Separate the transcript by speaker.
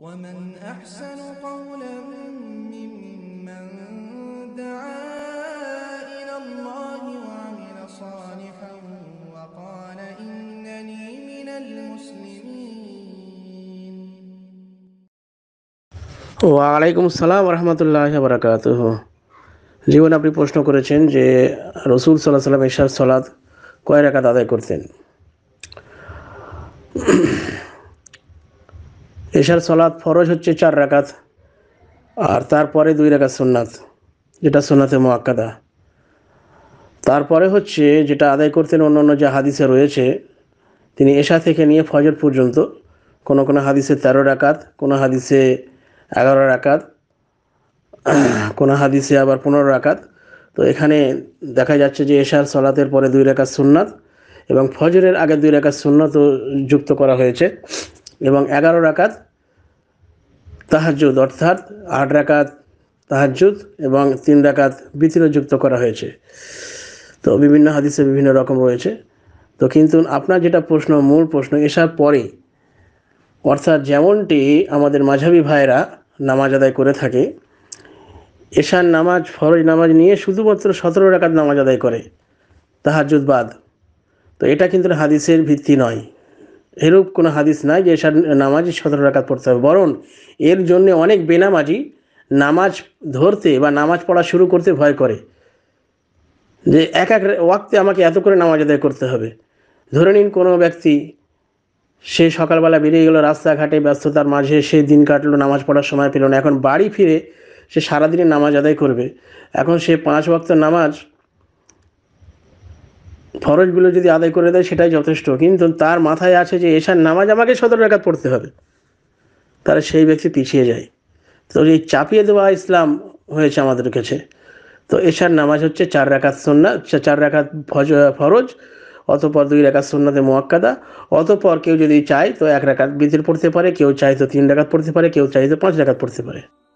Speaker 1: ومن أحسن قولا ممن دعا إلى الله وعمل صالحا وقال إنني من المسلمين
Speaker 2: وعليكم السلام ورحمة الله وبركاته জীবন আপনি প্রশ্ন করেছেন যে রসুল সাল্লাহ সাল্লাম এশার সলাদ কয় রাকাত আদায় করতেন এশার সলাদ ফরজ হচ্ছে চার রাকাত আর তারপরে দুই রাকাত সোননাথ যেটা সোনাতে মোয়াক্কাদা তারপরে হচ্ছে যেটা আদায় করতেন অন্য অন্য যে হাদিসে রয়েছে তিনি এশা থেকে নিয়ে ফজর পর্যন্ত কোনো কোনো হাদিসে তেরো রাকাত কোনো হাদিসে এগারো রাকাত কোনো হাদিসে আবার পনেরো রাকাত তো এখানে দেখা যাচ্ছে যে এশার সলাতের পরে দুই রেখা সুন্নাত এবং ফজরের আগে দুই রেখা সুন্নত যুক্ত করা হয়েছে এবং এগারো রাকাত তাহাজুদ অর্থাৎ আট রাকাত তাহাজুদ এবং তিন রাকাত বিতির যুক্ত করা হয়েছে তো বিভিন্ন হাদিসে বিভিন্ন রকম রয়েছে তো কিন্তু আপনার যেটা প্রশ্ন মূল প্রশ্ন এসার পরে অর্থাৎ যেমনটি আমাদের মাঝাবি ভাইরা নামাজ আদায় করে থাকে এশার নামাজ ফরজ নামাজ নিয়ে শুধুমাত্র সতেরো রাকাত নামাজ আদায় করে তাহাজুদ বাদ তো এটা কিন্তু হাদিসের ভিত্তি নয় এরূপ কোনো হাদিস নাই যে এসার নামাজি সতেরো রাকাত পড়তে হবে বরং এর জন্যে অনেক বেনামাজি নামাজ ধরতে বা নামাজ পড়া শুরু করতে ভয় করে যে এক এক ওয়াক্তে আমাকে এত করে নামাজ আদায় করতে হবে ধরে নিন কোনো ব্যক্তি সে সকালবেলা বেরিয়ে গেল রাস্তাঘাটে ব্যস্ততার মাঝে সে দিন কাটলো নামাজ পড়ার সময় পেল না এখন বাড়ি ফিরে সে সারাদিনে নামাজ আদায় করবে এখন সে পাঁচ ওয়াক্ত নামাজ ফরজগুলো যদি আদায় করে দেয় সেটাই যথেষ্ট কিন্তু তার মাথায় আছে যে এশার নামাজ আমাকে সতেরো রেখাত পড়তে হবে তাহলে সেই ব্যক্তি পিছিয়ে যায় তো এই চাপিয়ে দেওয়া ইসলাম হয়েছে আমাদের কাছে তো এশার নামাজ হচ্ছে চার রেখাত সন্না চার রেখাত ফজ ফরজ অতপর দুই রেখাত সন্নাতে মোয়াক্কাদা অতপর কেউ যদি চায় তো এক রেখাত বৃদ্ধির পড়তে পারে কেউ চায় তো তিন রেখাত পড়তে পারে কেউ চায় তো পাঁচ রেখাত পড়তে পারে